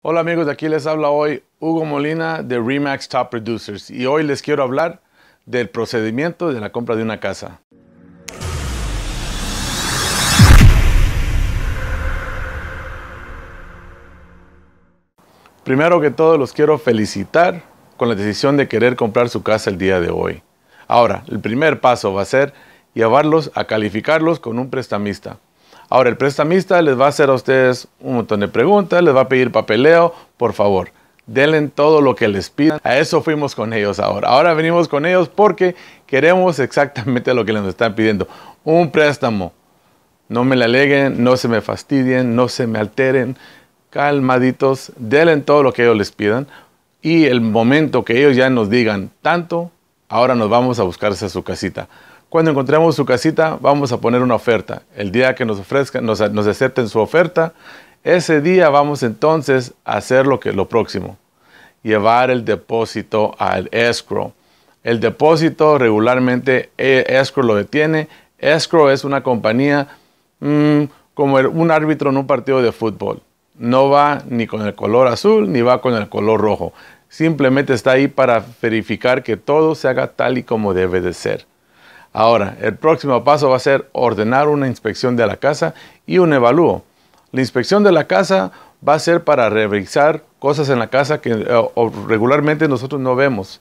Hola amigos, de aquí les habla hoy Hugo Molina de Remax Top Producers y hoy les quiero hablar del procedimiento de la compra de una casa. Primero que todo los quiero felicitar con la decisión de querer comprar su casa el día de hoy. Ahora, el primer paso va a ser llevarlos a calificarlos con un prestamista. Ahora, el prestamista les va a hacer a ustedes un montón de preguntas, les va a pedir papeleo, por favor. Denle todo lo que les pidan. A eso fuimos con ellos ahora. Ahora venimos con ellos porque queremos exactamente lo que les están pidiendo. Un préstamo. No me la aleguen, no se me fastidien, no se me alteren. Calmaditos, denle todo lo que ellos les pidan. Y el momento que ellos ya nos digan tanto, ahora nos vamos a buscarse a su casita. Cuando encontremos su casita, vamos a poner una oferta. El día que nos ofrezcan, nos, acepten su oferta, ese día vamos entonces a hacer lo que lo próximo. Llevar el depósito al escrow. El depósito regularmente eh, escrow lo detiene. Escrow es una compañía mm, como un árbitro en un partido de fútbol. No va ni con el color azul ni va con el color rojo. Simplemente está ahí para verificar que todo se haga tal y como debe de ser. Ahora, el próximo paso va a ser ordenar una inspección de la casa y un evalúo. La inspección de la casa va a ser para revisar cosas en la casa que eh, regularmente nosotros no vemos.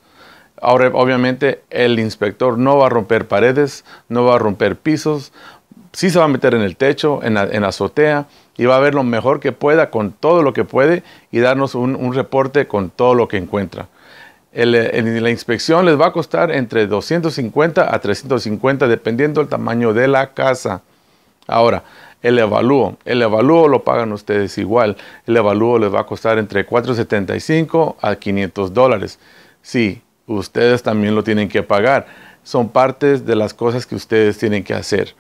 Ahora, obviamente, el inspector no va a romper paredes, no va a romper pisos, sí se va a meter en el techo, en la, azotea, y va a ver lo mejor que pueda con todo lo que puede y darnos un reporte con todo lo que encuentra la inspección les va a costar entre 250 a 350 dependiendo del tamaño de la casa. Ahora, el evalúo, el evalúo lo pagan ustedes igual. El evalúo les va a costar entre 475 a 500 dólares. Sí, ustedes también lo tienen que pagar. Son partes de las cosas que ustedes tienen que hacer.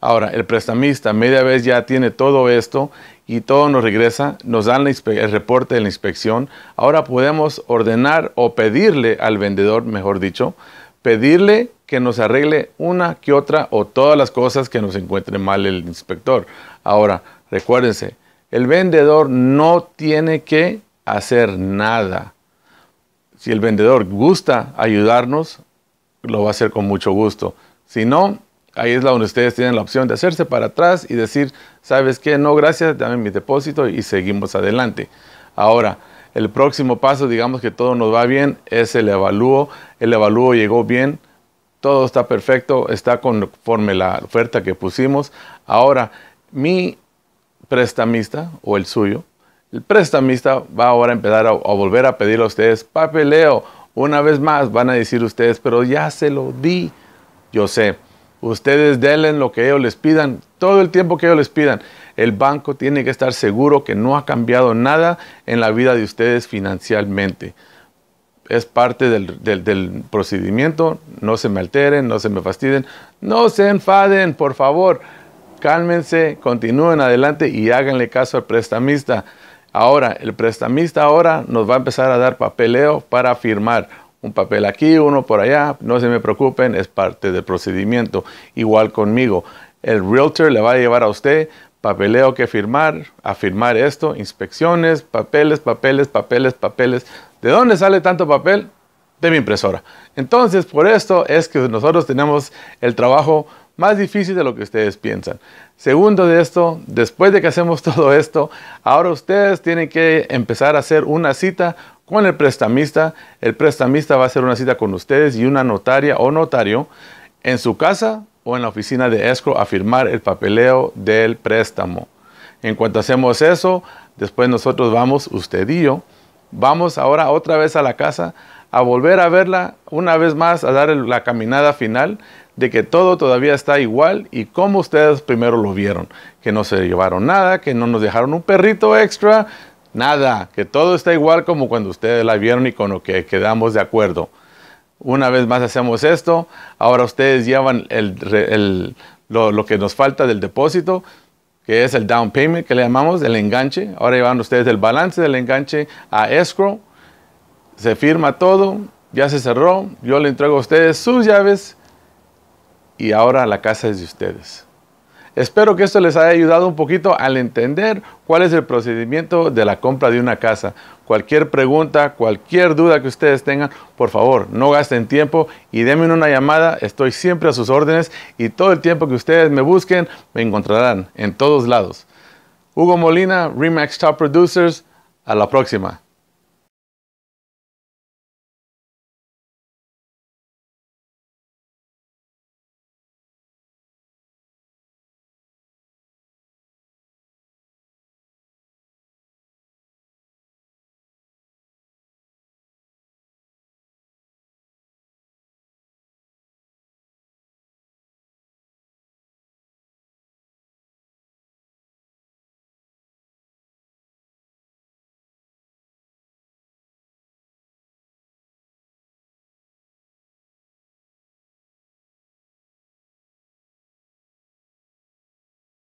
Ahora, el prestamista media vez ya tiene todo esto y todo nos regresa, nos dan el reporte de la inspección. Ahora podemos ordenar o pedirle al vendedor, mejor dicho, pedirle que nos arregle una que otra o todas las cosas que nos encuentre mal el inspector. Ahora, recuérdense, el vendedor no tiene que hacer nada. Si el vendedor gusta ayudarnos, lo va a hacer con mucho gusto. Si no, Ahí es la donde ustedes tienen la opción de hacerse para atrás y decir, ¿sabes qué? No, gracias, dame mi depósito y seguimos adelante. Ahora, el próximo paso, digamos que todo nos va bien, es el evalúo. El evalúo llegó bien, todo está perfecto, está conforme la oferta que pusimos. Ahora, mi prestamista o el suyo, el prestamista va ahora a empezar a, volver a pedir a ustedes papeleo. Una vez más van a decir ustedes, pero ya se lo di. Yo sé, Ustedes den lo que ellos les pidan, todo el tiempo que ellos les pidan. El banco tiene que estar seguro que no ha cambiado nada en la vida de ustedes financieramente. Es parte del, procedimiento. No se me alteren, no se me fastiden, no se enfaden, por favor. Cálmense, continúen adelante y háganle caso al prestamista. Ahora, el prestamista ahora nos va a empezar a dar papeleo para firmar un papel aquí, uno por allá, no se me preocupen, es parte del procedimiento. Igual conmigo, el realtor le va a llevar a usted papeleo que firmar, a firmar esto, inspecciones, papeles, papeles, papeles, papeles. ¿De dónde sale tanto papel? De mi impresora. Entonces, por esto es que nosotros tenemos el trabajo más difícil de lo que ustedes piensan. Segundo de esto, después de que hacemos todo esto, ahora ustedes tienen que empezar a hacer una cita con el prestamista. El prestamista va a hacer una cita con ustedes y una notaria o notario en su casa o en la oficina de escro a firmar el papeleo del préstamo. En cuanto hacemos eso, después nosotros vamos, usted y yo, vamos ahora otra vez a la casa a volver a verla una vez más, a dar la caminada final de que todo todavía está igual y como ustedes primero lo vieron, que no se llevaron nada, que no nos dejaron un perrito extra, Nada, que todo está igual como cuando ustedes la vieron y con lo que quedamos de acuerdo. Una vez más hacemos esto, ahora ustedes llevan lo, lo que nos falta del depósito, que es el down payment, que le llamamos el enganche. Ahora llevan ustedes el balance del enganche a escrow. Se firma todo, ya se cerró. Yo le entrego a ustedes sus llaves y ahora la casa es de ustedes. Espero que esto les haya ayudado un poquito al entender cuál es el procedimiento de la compra de una casa. Cualquier pregunta, cualquier duda que ustedes tengan, por favor, no gasten tiempo y denme una llamada. Estoy siempre a sus órdenes y todo el tiempo que ustedes me busquen, me encontrarán en todos lados. Hugo Molina, Remax Top Producers. A la próxima.